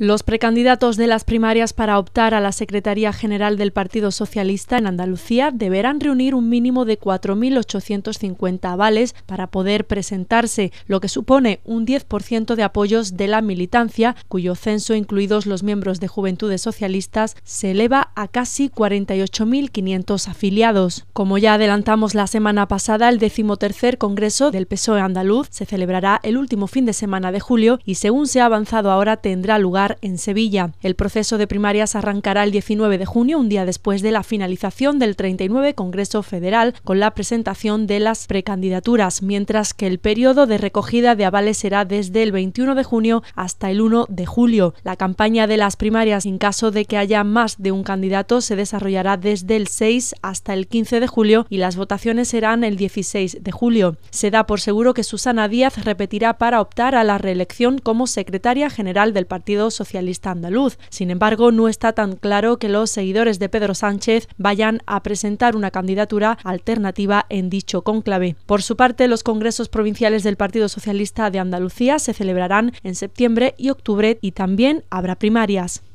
Los precandidatos de las primarias para optar a la Secretaría General del Partido Socialista en Andalucía deberán reunir un mínimo de 4.850 avales para poder presentarse, lo que supone un 10% de apoyos de la militancia, cuyo censo, incluidos los miembros de Juventudes Socialistas, se eleva a casi 48.500 afiliados. Como ya adelantamos la semana pasada, el decimotercer Congreso del PSOE andaluz se celebrará el último fin de semana de julio y, según se ha avanzado ahora, tendrá lugar en Sevilla. El proceso de primarias arrancará el 19 de junio, un día después de la finalización del 39 Congreso Federal, con la presentación de las precandidaturas, mientras que el periodo de recogida de avales será desde el 21 de junio hasta el 1 de julio. La campaña de las primarias, en caso de que haya más de un candidato, se desarrollará desde el 6 hasta el 15 de julio y las votaciones serán el 16 de julio. Se da por seguro que Susana Díaz repetirá para optar a la reelección como secretaria general del Partido socialista andaluz. Sin embargo, no está tan claro que los seguidores de Pedro Sánchez vayan a presentar una candidatura alternativa en dicho conclave. Por su parte, los congresos provinciales del Partido Socialista de Andalucía se celebrarán en septiembre y octubre y también habrá primarias.